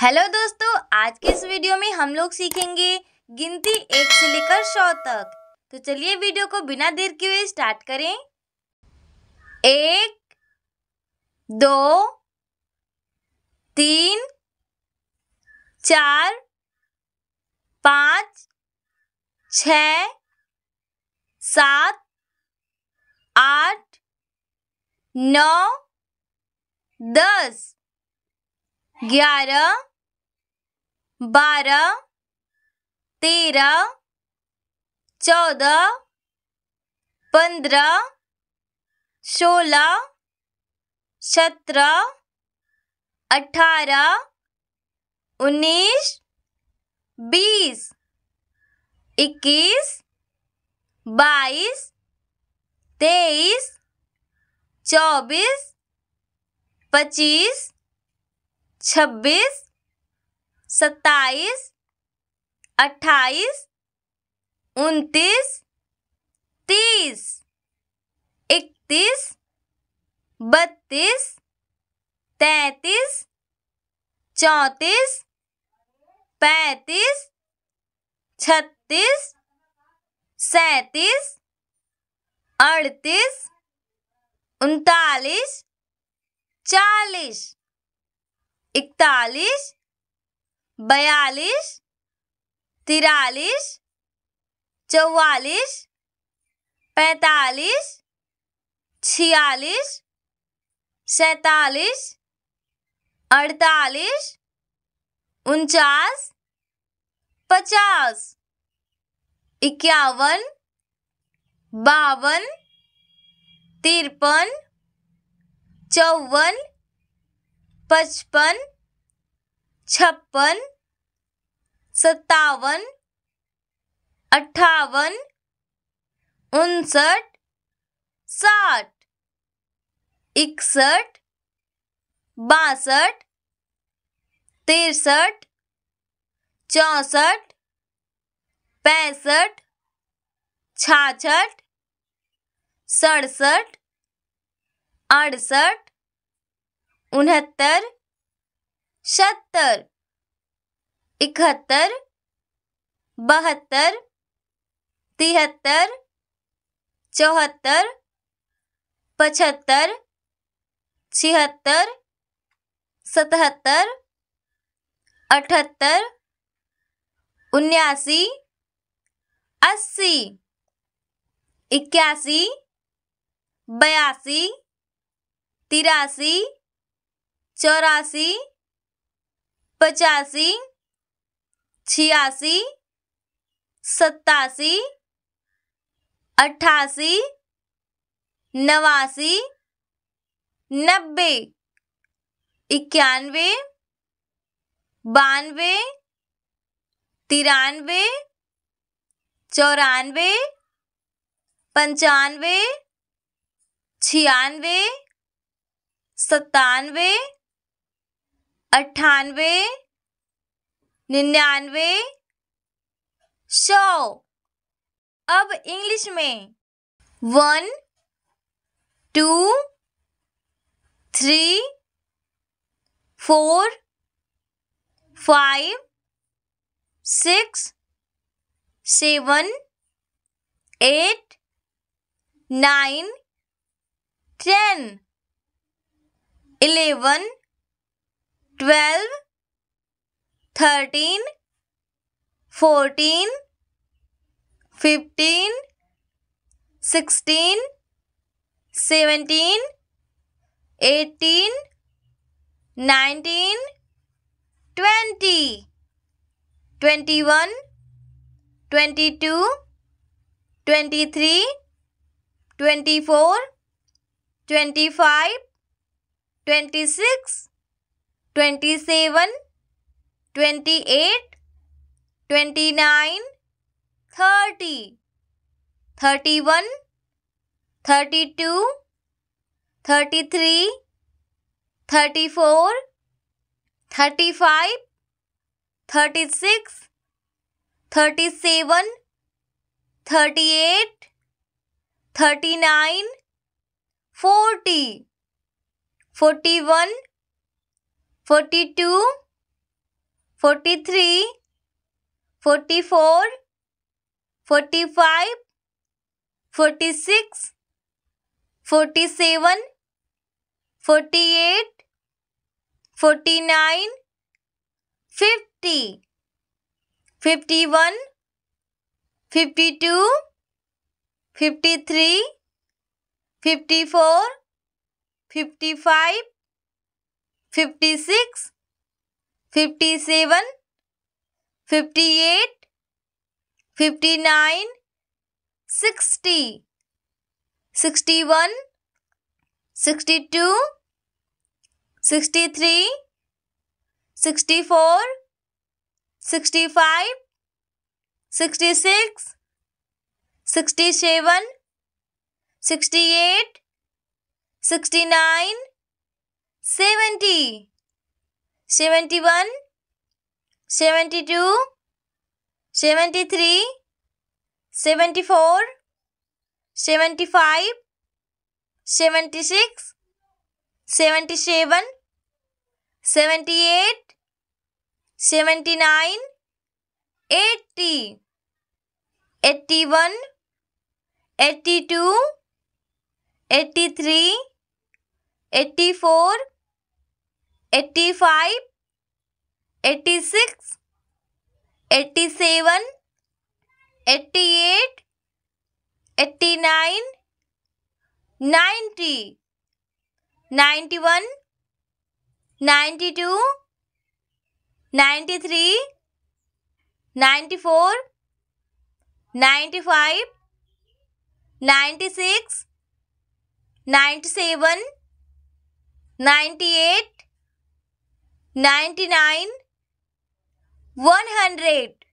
Hello दोस्तों आज के इस वीडियो में हम लोग सीखेंगे गिनती एक से लेकर सौ तक तो चलिए वीडियो को बिना देर के हुए स्टार्ट करें एक दो तीन चार पाँच छ सात आठ नौ दस ग्यारह बारह तेरह चौदह पंद्रह सोलह सत्रह अठारह उन्नीस बीस इक्कीस बाईस तेईस चौबीस पच्चीस छब्बीस सत्ताईस अट्ठाईस उनतीस तीस इकतीस बत्तीस तैंतीस चौंतीस पैंतीस छत्तीस सैंतीस अड़तीस उनतालीस चालीस इकतालीस बयालीस तिरालीस चौवालीस पैंतालीस छियालीस सैतालीस अड़तालीस उनचास पचास इक्यावन बावन तिरपन चौवन पचपन छप्पन सत्तावन अट्ठावन उनसठ साठ इकसठ बासठ तिरसठ चौंसठ पैंसठ छाछठ सड़सठ अड़सठ उनहत्तर सत्तर इकहत्तर बहत्तर तिहत्तर चौहत्तर पचहत्तर छिहत्तर सतहत्तर अठहत्तर उन्यासी अस्सी इक्यासी बयासी तिरासी चौरासी पचासी छियासी सत्तासी अट्ठासी नवासी नब्बे इक्यानवे बानवे तिरानवे चौरानवे पंचानवे छियानवे सत्तानवे अट्ठानवे निन्यानवे सौ अब इंग्लिश में one two three four five six seven eight nine ten eleven twelve, thirteen, fourteen, fifteen, sixteen, seventeen, eighteen, nineteen, twenty, twenty-one, twenty-two, twenty-three, twenty-four, twenty-five, twenty-six. 27, 28, 29, 30, 31, 32, 33, 34, 35, 36, 37, 38, 39, 40, 41, 42, 43, 44, 45, 46, 47, 48, 49, 50, 51, 52, 53, 54, 55, 56, 57, 58, 59, 60, 61, 62, 63, 64, 65, 66, 67, 68, 69, 70, 71, 72, 73, 74, 75, 76, 77, 78, 79, 80, 81, 82, 83, 84, eighty five eighty six eighty seven eighty eight eighty nine ninety ninety one ninety two ninety three ninety four ninety five ninety six ninety seven ninety eight ninety nine, one hundred.